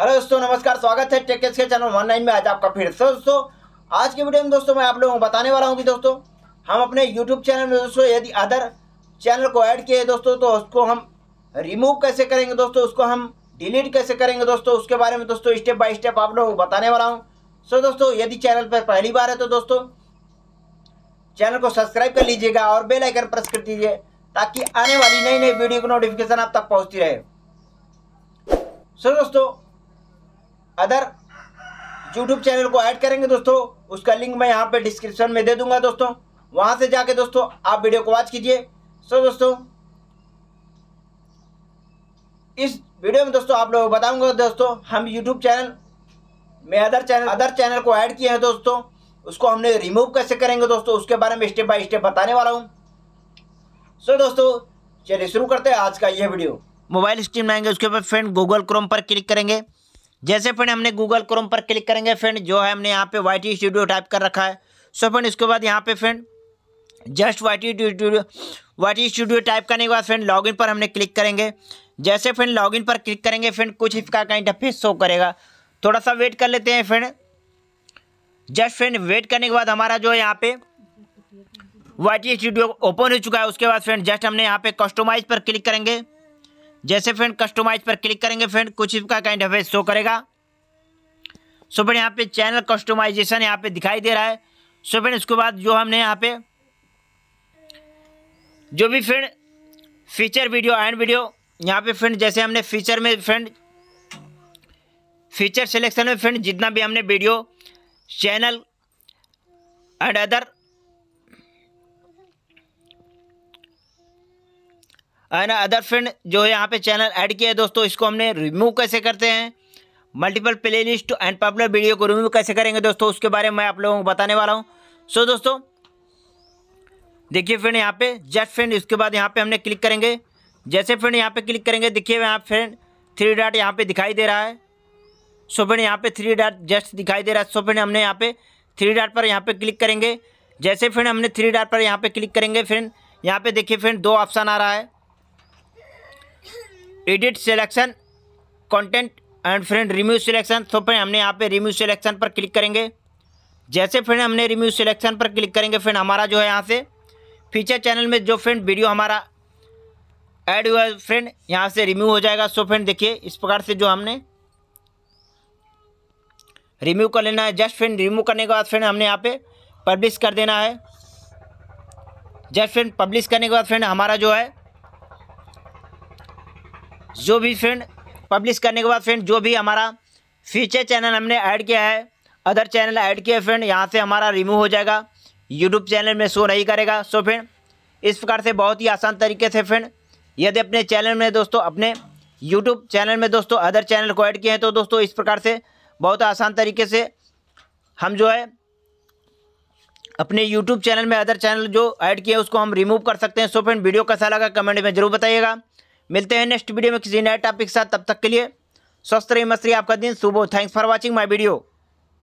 hello दोस्तों नमस्कार स्वागत है टेक के चैनल वन नाइन में आज आपका फिर से दोस्तों आज के वीडियो में दोस्तों मैं आप लोगों को बताने वाला हूं कि दोस्तों हम अपने यूट्यूब चैनल में दोस्तों यदि अदर चैनल को ऐड किए दोस्तों तो उसको हम रिमूव कैसे करेंगे दोस्तों उसको हम डिलीट कैसे करेंगे दोस्तों उसके बारे में दोस्तों स्टेप बाई स्टेप आप लोगों को बताने वाला हूँ सो दोस्तों यदि चैनल पर पहली बार है तो दोस्तों चैनल को सब्सक्राइब कर लीजिएगा और बेल आइकन प्रेस कर दीजिए ताकि आने वाली नई नई वीडियो की नोटिफिकेशन आप तक पहुंचती रहे सो दोस्तों अदर यूट्यूब चैनल को ऐड करेंगे दोस्तों उसका लिंक मैं यहाँ पे डिस्क्रिप्शन में दे दूंगा दोस्तों वहाँ से जाके दोस्तों आप वीडियो को वॉच कीजिए सो दोस्तों इस वीडियो में दोस्तों आप लोगों को बताऊंगा दोस्तों हम यूट्यूब चैनल में अदर चैनल अदर चैनल को ऐड किए हैं दोस्तों उसको हमने रिमूव कैसे करेंगे दोस्तों उसके बारे में स्टेप बाय स्टेप बताने वाला हूँ सो दोस्तों चलिए शुरू करते हैं आज का ये वीडियो मोबाइल स्क्रीन में आएंगे उसके ऊपर फ्रेंड गूगल क्रोम पर क्लिक करेंगे जैसे फ्रेंड हमने गूगल क्रोम पर क्लिक करेंगे फ्रेंड जो है हमने यहाँ पे वाई टी स्टूडियो टाइप कर रखा है सो फ्रेंड इसके बाद यहाँ पे friend just Y T studio Y T studio type करने के बाद फ्रेंड लॉगिन पर हमने क्लिक करेंगे जैसे फ्रेंड लॉगिन पर क्लिक करेंगे फ्रेंड कुछ इसका का इंटरफेस शो करेगा थोड़ा सा वेट कर लेते हैं फ्रेंड जस्ट फ्रेंड वेट करने के बाद हमारा जो है यहाँ पे वाई टी स्टूडियो ओपन हो चुका है उसके बाद फ्रेंड जस्ट हमने यहाँ पे कस्टोमाइज पर क्लिक करेंगे जैसे फ्रेंड कस्टोमाइज पर क्लिक करेंगे फ्रेंड कुछ इसका का इंटरफेस शो करेगा सो फ्रेंड यहाँ पे चैनल कस्टोमाइजेशन यहाँ पे दिखाई दे रहा है सो फ्रेंड उसके बाद जो हमने यहाँ पे जो भी friend feature video and video यहाँ पे फ्रेंड जैसे हमने फीचर में फ्रेंड फीचर सिलेक्शन में फ्रेंड जितना भी हमने वीडियो चैनल एंड अदर है ना अदर फ्रेंड जो है यहाँ पे चैनल ऐड किया है दोस्तों इसको हमने रिमूव कैसे करते हैं multiple play list and popular video को रिमूव कैसे करेंगे दोस्तों उसके बारे में मैं आप लोगों को बताने वाला हूँ सो so, दोस्तों देखिए फ्रेंड यहाँ पे जस्ट फ्रेंड इसके बाद यहाँ पे हमने क्लिक करेंगे जैसे फ्रेंड यहाँ पे क्लिक करेंगे देखिए यहाँ फ्रेंड थ्री डाट यहाँ पे दिखाई दे रहा है सो फ्रेंड यहाँ पे थ्री डाट जस्ट दिखाई दे रहा है सो फ्रेंड हमने यहाँ पे थ्री डाट पर यहाँ पे क्लिक करेंगे जैसे फ्रेंड हमने थ्री डाट पर यहाँ पे क्लिक करेंगे फ्रेंड यहाँ पे देखिए फ्रेंड दो ऑप्शन आ रहा है edit selection content and friend remove selection तो फ्रेंड हमने यहाँ पे रिम्यू सिलेक्शन पर क्लिक करेंगे जैसे फ्रेंड हमने रिम्यू सिलेक्शन पर क्लिक करेंगे फ्रेंड हमारा जो है यहाँ से फीचर चैनल में जो फ्रेंड वीडियो हमारा ऐड हुआ है फ्रेंड यहाँ से रिम्यू हो जाएगा सो फ्रेंड देखिए इस प्रकार से जो हमने रिम्यू कर लेना है जस्ट फ्रेंड रिम्यू करने के बाद फ्रेंड हमने यहाँ पे पब्लिश कर देना है जस्ट फ्रेंड पब्लिश करने के बाद फ्रेंड हमारा जो है जो भी फ्रेंड पब्लिश करने के बाद फ्रेंड जो भी हमारा फीचर चैनल हमने ऐड किया है अदर चैनल ऐड किया फ्रेंड यहाँ से हमारा रिमूव हो जाएगा यूट्यूब चैनल में शो नहीं करेगा सो फ्रेंड इस प्रकार से बहुत ही आसान तरीके से फ्रेंड यदि अपने चैनल में दोस्तों अपने यूट्यूब चैनल में दोस्तों अदर चैनल को ऐड किए हैं तो दोस्तों इस प्रकार से बहुत आसान तरीके से हम जो है अपने यूट्यूब चैनल में अदर चैनल जो ऐड किए उसको हम रिमूव कर सकते हैं सो फ्रेंड वीडियो कैसा लगा कमेंट में ज़रूर बताइएगा मिलते हैं नेक्स्ट वीडियो में किसी नए टॉपिक के साथ तब तक के लिए स्वस्थ रही मस्त आपका दिन सुबह thanks for watching my video